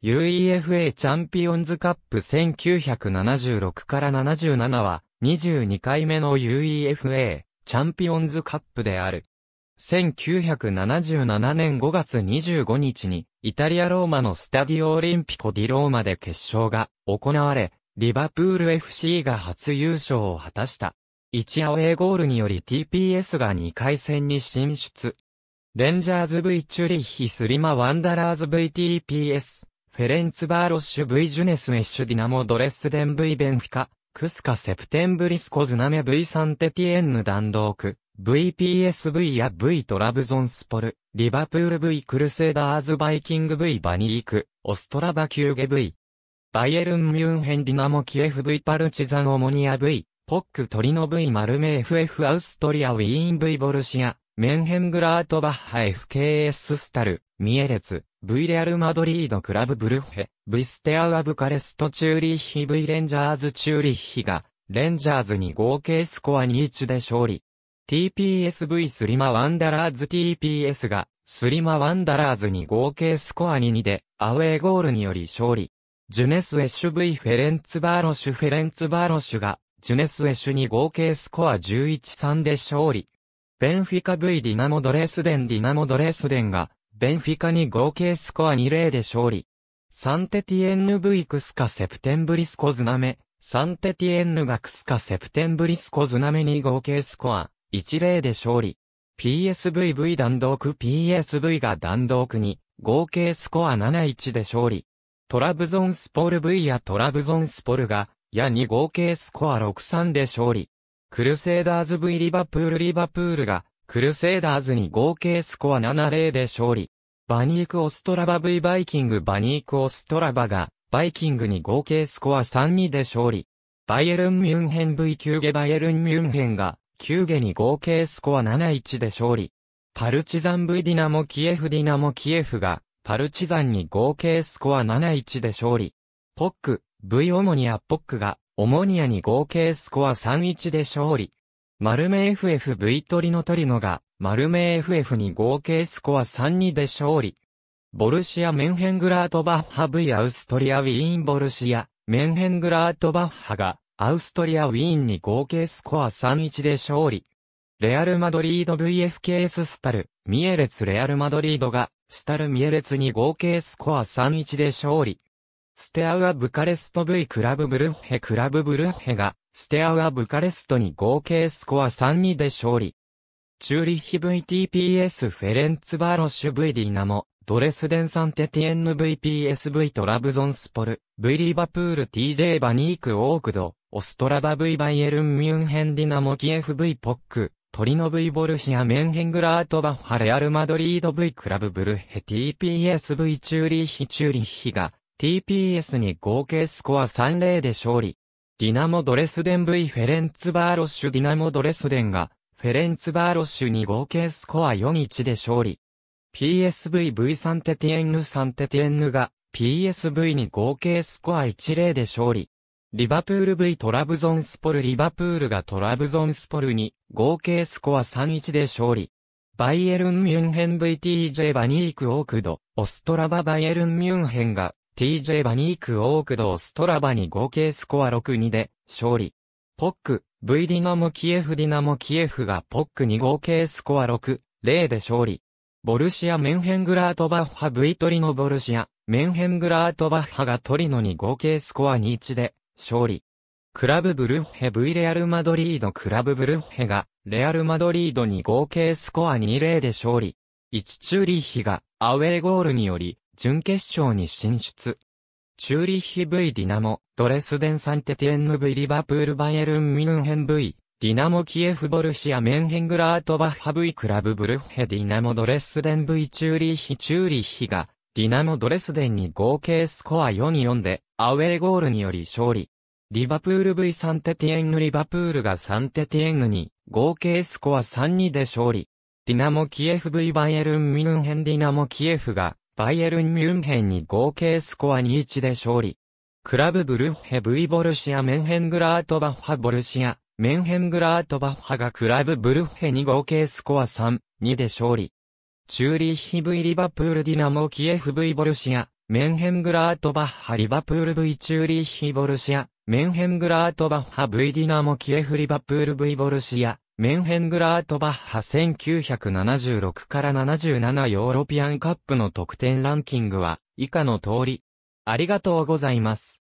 UEFA チャンピオンズカップ1976から77は22回目の UEFA チャンピオンズカップである。1977年5月25日にイタリアローマのスタディオオリンピコディローマで決勝が行われ、リバプール FC が初優勝を果たした。1アウェーゴールにより TPS が2回戦に進出。レンジャーズ V チュリッヒスリマワンダラーズ VTPS フェレンツバーロッシュ V ジュネスエッシュディナモドレスデン V ベンフィカ、クスカセプテンブリスコズナメ V サンテティエンヌダンドーク、VPSV や V トラブゾンスポル、リバプール V クルセーダーズバイキング V バニーク、オストラバキューゲ V、バイエルンミュンヘンディナモキエフ V パルチザンオモニア V、ポックトリノ V マルメ FF アウストリアウィーン V ボルシア、メンヘングラートバッハ FKS スタル、ミエレツ、V レアル・マドリード・クラブ・ブルッヘ、V ステア・ウア・ブカレスト・チューリッヒ・ V レンジャーズ・チューリッヒが、レンジャーズに合計スコア2-1で勝利。TPSV スリマ・ワンダラーズ TPS が、スリマ・ワンダラーズに合計スコア2-2で、アウェーゴールにより勝利。ジュネス・エッシュ V フェレンツ・バーロシュ・フェレンツ・バーロシュが、ジュネス・エッシュに合計スコア11-3で勝利。ベンフィカ V ディナモ・ドレスデンディナモ・ドレスデンが、ベンフィカに合計スコア2-0で勝利。サンテティエンヌ・ブイクスカ・セプテンブリスコズナメ、サンテティエンヌがクスカ・セプテンブリスコズナメに合計スコア1-0で勝利。PSVV 弾道区 PSV が弾道区に合計スコア7-1で勝利。トラブゾンスポル V やトラブゾンスポルが、やに合計スコア6-3で勝利。クルセイダーズ V リバプールリバプールがクルセイダーズに合計スコア7-0で勝利。バニーク・オストラバ V バイキングバニーク・オストラバが、バイキングに合計スコア3-2で勝利。バイエルン・ミュンヘン V キューゲバイエルン・ミュンヘンが、キューゲに合計スコア7-1で勝利。パルチザン V ディナモ・キエフディナモ・キエフが、パルチザンに合計スコア7-1で勝利。ポック、V オモニア・ポックが、オモニアに合計スコア3-1で勝利。丸目 FFV トリノトリノが、丸目 FF に合計スコア3-2で勝利。ボルシア・メンヘングラートバッハ V アウストリア・ウィーンボルシア、メンヘングラートバッハが、アウストリア・ウィーンに合計スコア3-1で勝利。レアル・マドリード VFKS スタル、ミエレツ・レアル・マドリードが、スタル・ミエレツに合計スコア3-1で勝利。ステアウアブカレスト V クラブブルッヘクラブブルッヘが、ステアウアブカレストに合計スコア3-2で勝利。チューリッヒ VTPS フェレンツバーロッシュ V ディナモ、ドレスデンサンテティエンヌ VPSV トラブゾンスポル、V リーバプール TJ バニークオークド、オストラバ V バイエルンミュンヘンディナモキエフ V ポック、トリノ V ボルシアメンヘングラートバッハレアルマドリード V クラブブルヘ TPSV チューリッヒチューリッヒが、TPS に合計スコア3-0で勝利。ディナモドレスデン V フェレンツバーロッシュディナモドレスデンが、フェレンツバーロッシュに合計スコア4-1で勝利。PSVV サンテティエンヌサンテティエンヌが PSV に合計スコア1-0で勝利。リバプール V トラブゾンスポルリバプールがトラブゾンスポルに合計スコア3-1で勝利。バイエルン・ミュンヘン VTJ バニーク・オークド、オストラバ・バイエルン・ミュンヘンが TJ バニーク・オークドー・ストラバに合計スコア6-2で勝利。ポック、V ディナモ・キエフ・ディナモ・キエフがポックに合計スコア6-0で勝利。ボルシア・メンヘングラートバッハ V トリノ・ボルシア、メンヘングラートバッハがトリノに合計スコア2-1で勝利。クラブブルッヘ V レアルマドリードクラブブルッヘがレアルマドリードに合計スコア2-0で勝利。1チューリヒがアウェーゴールにより準決勝に進出。チューリッヒ V ディナモ、ドレスデンサンテティエンヌ V リバプールバイエルンミュンヘン V、ディナモキエフボルシアメンヘングラートバッハ V クラブブルッヘディナモドレスデン V チューリッヒチューリッヒが、ディナモドレスデンに合計スコア4-4で、アウェーゴールにより勝利。リバプール V サンテティエンヌリバプールがサンテティエンヌに、合計スコア3-2で勝利。ディナモキエフ V バイエルンミュンヘンディナモキエフが、バイエルン・ミュンヘンに合計スコア2-1で勝利。クラブブルッヘ V ボルシア・メンヘングラートバッハボルシア、メンヘングラートバッハがクラブブルッヘに合計スコア3-2で勝利。チューリッヒ V リバプールディナモキエフ V ボルシア、メンヘングラートバッハリバプール V チューリッヒボルシア、メンヘングラートバッハ V ディナモキエフリバプール V ボルシア、メンヘングラートバッハ1976から77ヨーロピアンカップの得点ランキングは以下の通り。ありがとうございます。